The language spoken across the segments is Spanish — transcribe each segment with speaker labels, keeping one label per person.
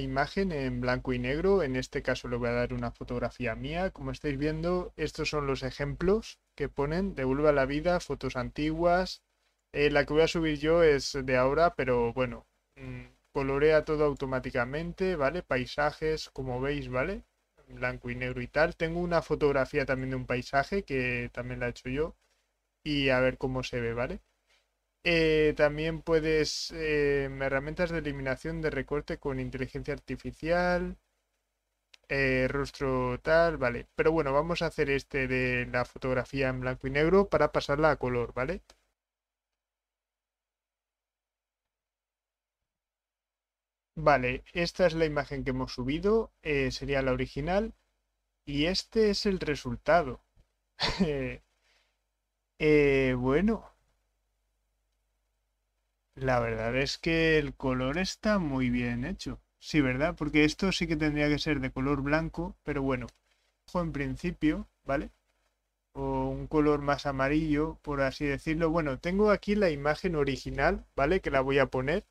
Speaker 1: imagen en blanco y negro, en este caso le voy a dar una fotografía mía, como estáis viendo estos son los ejemplos que ponen, devuelve a la vida, fotos antiguas, eh, la que voy a subir yo es de ahora, pero bueno, mm, colorea todo automáticamente, ¿vale? Paisajes, como veis, ¿vale? Blanco y negro y tal. Tengo una fotografía también de un paisaje que también la he hecho yo y a ver cómo se ve, ¿vale? Eh, también puedes eh, herramientas de eliminación de recorte con inteligencia artificial, eh, rostro tal, vale. Pero bueno, vamos a hacer este de la fotografía en blanco y negro para pasarla a color, ¿vale? Vale, esta es la imagen que hemos subido, sería la original y este es el resultado. bueno. La verdad es que el color está muy bien hecho. Sí, ¿verdad? Porque esto sí que tendría que ser de color blanco, pero bueno, en principio, ¿vale? O un color más amarillo, por así decirlo. Bueno, tengo aquí la imagen original, ¿vale? Que la voy a poner.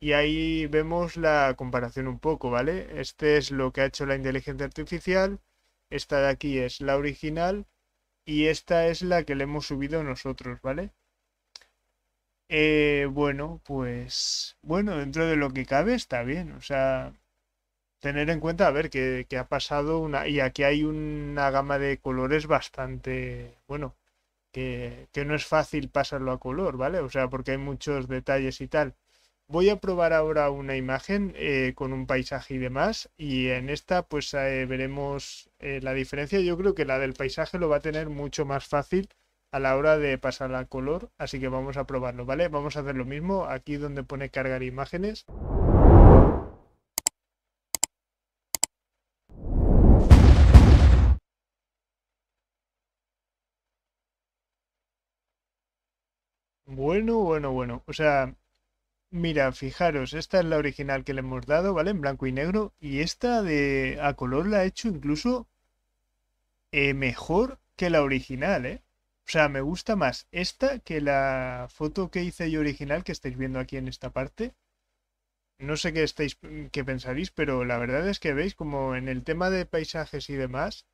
Speaker 1: Y ahí vemos la comparación un poco, ¿vale? Este es lo que ha hecho la inteligencia artificial. Esta de aquí es la original. Y esta es la que le hemos subido nosotros, ¿vale? Eh, bueno, pues bueno, dentro de lo que cabe está bien. O sea, tener en cuenta, a ver, que, ha pasado una... Y aquí hay una gama de colores bastante... Bueno, que, no es fácil pasarlo a color, ¿vale? O sea, porque hay muchos detalles y tal. Voy a probar ahora una imagen eh, con un paisaje y demás y en esta pues eh, veremos la diferencia. Yo creo que la del paisaje lo va a tener mucho más fácil a la hora de pasar a color, así que vamos a probarlo, ¿vale? Vamos a hacer lo mismo aquí donde pone cargar imágenes. Bueno, bueno, bueno. O sea, mira, fijaros, esta es la original que le hemos dado, ¿vale? En blanco y negro. Y esta de a color la ha hecho incluso eh, mejor que la original, ¿eh? O sea, me gusta más esta que la foto que hice yo original que estáis viendo aquí en esta parte. No sé qué estáis, pensaréis, pero la verdad es que veis como en el tema de paisajes y demás,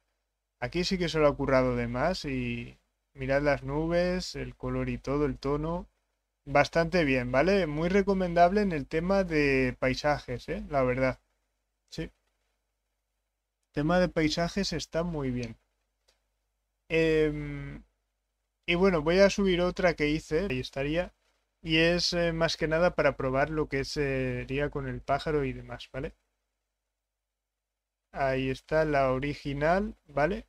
Speaker 1: aquí sí que se lo ha currado de más y mirad las nubes, el color y todo, el tono. Bastante bien, ¿vale? Muy recomendable en el tema de paisajes, ¿eh? La verdad. Sí. El tema de paisajes está muy bien. Eh, y bueno, voy a subir otra que hice, ahí estaría, y es eh, más que nada para probar lo que sería con el pájaro y demás, ¿vale? Ahí está la original, ¿vale?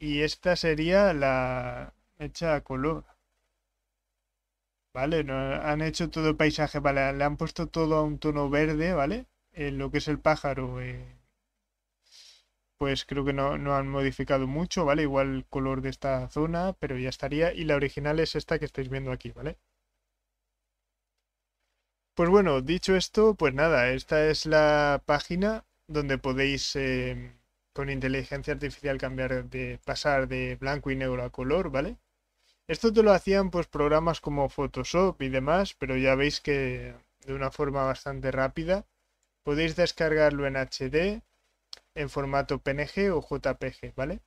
Speaker 1: Y esta sería la hecha a color. ¿Vale? No, han hecho todo el paisaje, ¿vale? Le han puesto todo a un tono verde, ¿vale? En lo que es el pájaro. Eh pues creo que no, han modificado mucho, ¿vale? Igual el color de esta zona, pero ya estaría. Y la original es esta que estáis viendo aquí, ¿vale? Pues bueno, dicho esto, pues nada, esta es la página donde podéis eh, con inteligencia artificial cambiar de pasar de blanco y negro a color, ¿vale? Esto te lo hacían pues programas como Photoshop y demás, pero ya veis que de una forma bastante rápida. Podéis descargarlo en HD, en formato PNG o JPG, ¿vale?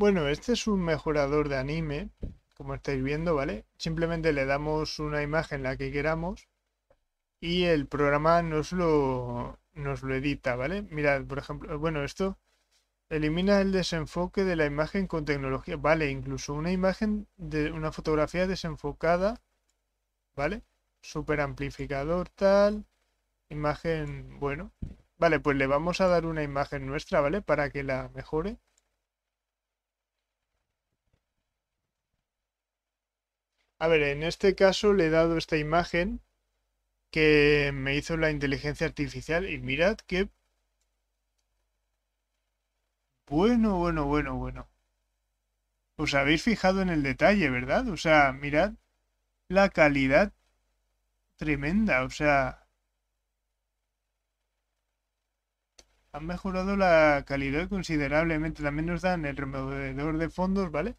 Speaker 1: Bueno, este es un mejorador de anime, como estáis viendo, ¿vale? Simplemente le damos una imagen la que queramos y el programa nos lo, nos lo edita, ¿vale? Mirad, por ejemplo, bueno, esto elimina el desenfoque de la imagen con tecnología, ¿vale? Incluso una imagen de una fotografía desenfocada, ¿vale? Super amplificador tal, imagen, bueno. Vale, pues le vamos a dar una imagen nuestra, ¿vale? Para que la mejore. A ver, en este caso le he dado esta imagen que me hizo la inteligencia artificial y mirad que... Bueno, bueno, bueno, bueno. Os habéis fijado en el detalle, ¿verdad? O sea, mirad la calidad tremenda, o sea... Han mejorado la calidad considerablemente. También nos dan el removedor de fondos, ¿vale?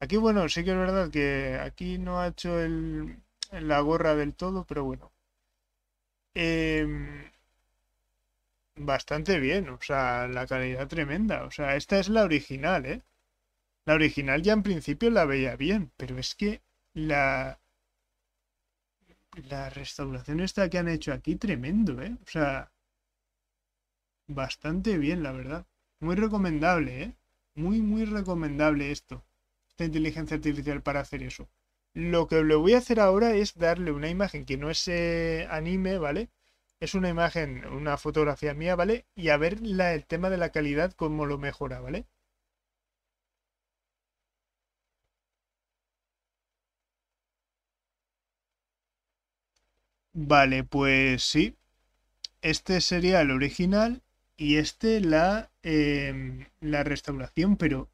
Speaker 1: Aquí, bueno, sí que es verdad que aquí no ha hecho la gorra del todo, pero bueno. Em, bastante bien, o sea, la calidad tremenda. O sea, esta es la original, ¿eh? La original ya en principio la veía bien, pero es que la... La restauración esta que han hecho aquí, tremendo, ¿eh? O sea, bastante bien, la verdad. Muy recomendable, ¿eh? Muy, muy recomendable esto inteligencia artificial para hacer eso. Lo que le voy a hacer ahora es darle una imagen que no es eh, anime, ¿vale? Es una imagen, una fotografía mía, ¿vale? Y a ver el tema de la calidad, cómo lo mejora, ¿vale? Vale, pues sí. Este sería el original y este la, em, la restauración, pero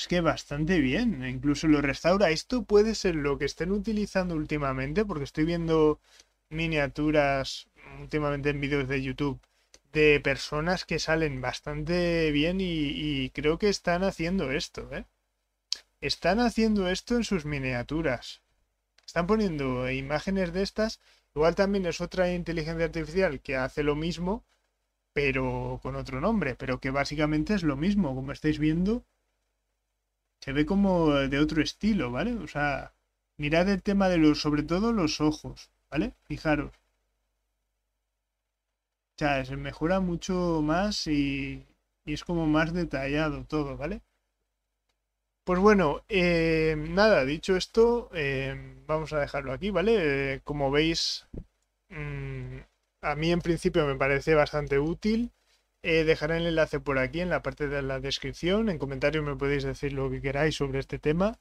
Speaker 1: es que bastante bien, incluso lo restaura. Esto puede ser lo que estén utilizando últimamente, porque estoy viendo miniaturas últimamente en vídeos de YouTube de personas que salen bastante bien y, creo que están haciendo esto, ¿eh? Están haciendo esto en sus miniaturas. Están poniendo imágenes de estas. Igual también es otra inteligencia artificial que hace lo mismo, pero con otro nombre, pero que básicamente es lo mismo, como estáis viendo se ve como de otro estilo, ¿vale? O sea, mirad el tema de los, sobre todo los ojos, ¿vale? Fijaros. O sea, se mejora mucho más y, es como más detallado todo, ¿vale? Pues bueno, eh, nada, dicho esto, eh, vamos a dejarlo aquí, ¿vale? Eh, como veis, mm, a mí en principio me parece bastante útil. Eh, dejaré el enlace por aquí en la parte de la descripción. En comentarios me podéis decir lo que queráis sobre este tema.